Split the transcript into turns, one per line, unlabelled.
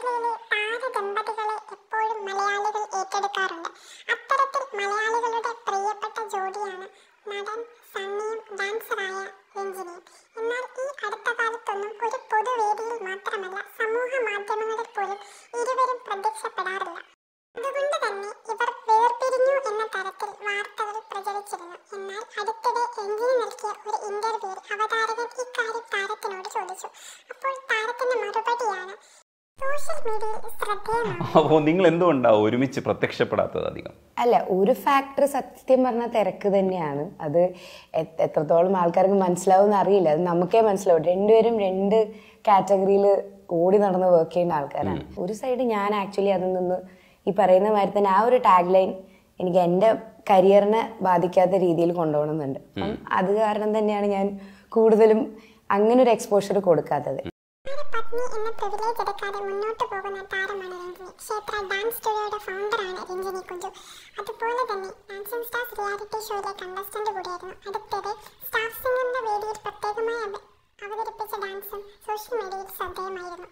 താര താരദമ്പതികളെ എപ്പോഴും മലയാളികൾ ഏറ്റെടുക്കാറുണ്ട് അത്തരത്തിൽ മലയാളികളുടെ പ്രിയപ്പെട്ട ജോഡിയാണ് നടൻ സണ്ണിയും ഡാൻസറായ രഞ്ജിനിയും എന്നാൽ ഈ അടുത്ത കാലത്തൊന്നും ഒരു പൊതുവേദിയിൽ മാത്രമല്ല സമൂഹ മാധ്യമങ്ങളിൽ പോലും ഇരുവരും പ്രത്യക്ഷപ്പെടാറില്ല അതുകൊണ്ട് തന്നെ ഇവർ വേർപിരിഞ്ഞു എന്ന തരത്തിൽ വാർത്തകൾ പ്രചരിച്ചിരുന്നു എന്നാൽ അടുത്തിടെ രഞ്ജിനി നൽകിയ ഒരു ഇന്റർവ്യൂവിൽ അവതാരകൻ ഇക്കാര്യം താരത്തിനോട് ചോദിച്ചു
അപ്പോൾ താരത്തിന്റെ മറുപടിയാണ് അപ്പോൾ നിങ്ങൾ എന്തുകൊണ്ടാണ് ഒരുമിച്ച് പ്രത്യക്ഷപ്പെടാത്തത് അധികം
അല്ല ഒരു ഫാക്ടർ സത്യം പറഞ്ഞ തിരക്ക് തന്നെയാണ് അത് എത്രത്തോളം ആൾക്കാർക്ക് മനസ്സിലാവും അറിയില്ല അത് നമുക്കേ മനസ്സിലാവും രണ്ടുപേരും രണ്ട് കാറ്റഗറിയിൽ ഓടി നടന്ന് വർക്ക് ചെയ്യുന്ന ആൾക്കാരാണ് ഒരു സൈഡ് ഞാൻ ആക്ച്വലി അതിൽ നിന്ന് ഈ പറയുന്ന മാതിരി തന്നെ ആ ഒരു ടാഗ് ലൈൻ എനിക്ക് എൻ്റെ കരിയറിനെ ബാധിക്കാത്ത രീതിയിൽ കൊണ്ടുപോകണമെന്നുണ്ട് അത് കാരണം തന്നെയാണ് ഞാൻ കൂടുതലും അങ്ങനെ ഒരു എക്സ്പോഷർ കൊടുക്കാത്തത്
വില്ലേജ് എടുക്കാതെ മുന്നോട്ട് പോകുന്ന താരമാണ് രഞ്ജിനി ക്ഷേത്ര ഡാൻസ് സ്റ്റുഡിയോയുടെ ഫൗണ്ടറാണ് രഞ്ജിനി കുഞ്ചു അതുപോലെ തന്നെ ഡാൻസിംഗ് സ്റ്റാർസ് റിയാലിറ്റി ഷോയിലെ കണ്ടസ്റ്റന്റ് കൂടിയായിരുന്നു അടുത്തത് സ്റ്റാർ സിംഗറിന്റെ വേദിയിൽ പ്രത്യേകമായി അവതരിപ്പിച്ച ഡാൻസും സോഷ്യൽ മീഡിയയിൽ ശ്രദ്ധേയമായിരുന്നു